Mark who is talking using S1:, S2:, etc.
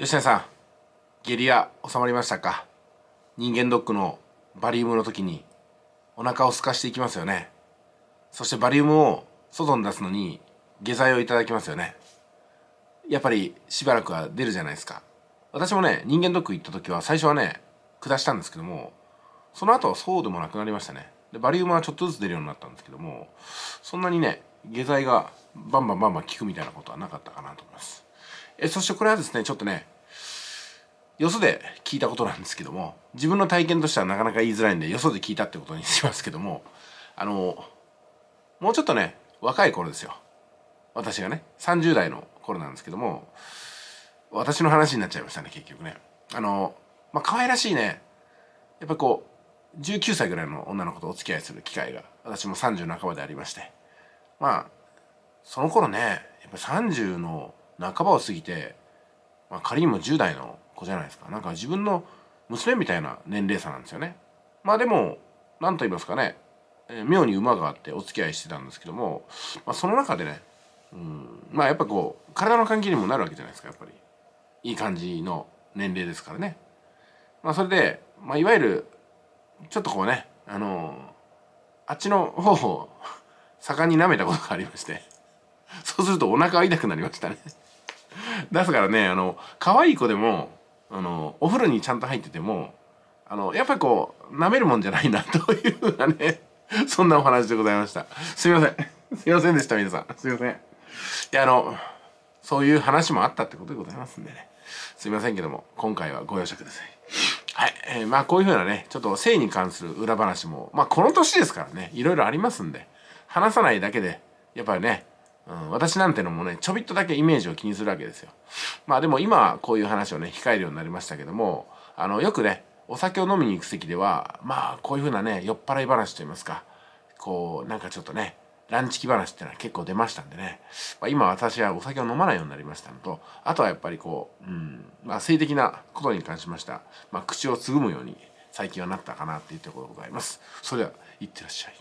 S1: 吉田さん下痢は収まりましたか人間ドックのバリウムの時にお腹を空かしていきますよねそしてバリウムを外に出すのに下剤をいただきますよねやっぱりしばらくは出るじゃないですか私もね人間ドック行った時は最初はね下したんですけどもその後はそうでもなくなりましたねでバリウムはちょっとずつ出るようになったんですけどもそんなにね下剤がバンバンバンバン効くみたいなことはなかったかなと思いますえそしてこれはですねちょっとねよそで聞いたことなんですけども自分の体験としてはなかなか言いづらいんでよそで聞いたってことにしますけどもあのもうちょっとね若い頃ですよ私がね30代の頃なんですけども私の話になっちゃいましたね結局ねあのまあ可愛らしいねやっぱこう19歳ぐらいの女の子とお付き合いする機会が私も30半ばでありましてまあその頃ねやっぱ30の半ばを過ぎて、まあ、仮にも10代の子じゃないですかなんか自分の娘みたいな年齢差なんですよねまあでも何と言いますかね、えー、妙に馬があってお付き合いしてたんですけども、まあ、その中でねうんまあやっぱこう体の関係にもなるわけじゃないですかやっぱりいい感じの年齢ですからねまあそれで、まあ、いわゆるちょっとこうねあのー、あっちの方を 盛んに舐めたことがありましてそうするとお腹が痛くなりましたね出すからねあの可愛い子でもあのお風呂にちゃんと入っててもあのやっぱりこう舐めるもんじゃないなというふうなねそんなお話でございましたすみませんすみませんでした皆さんすみませんいやあのそういう話もあったってことでございますんでねすみませんけども今回はご容赦くださいはい、えー、まあこういうふうなねちょっと性に関する裏話もまあこの年ですからねいろいろありますんで話さないだけでやっぱりねうん、私なんてのもねちょびっとだけイメージを気にするわけですよまあでも今はこういう話をね控えるようになりましたけどもあのよくねお酒を飲みに行く席ではまあこういうふうなね酔っ払い話といいますかこうなんかちょっとねランチキ話ってのは結構出ましたんでね、まあ、今私はお酒を飲まないようになりましたのとあとはやっぱりこう、うんまあ、性的なことに関しました、まあ、口をつぐむように最近はなったかなっていうところでございますそれではいってらっしゃい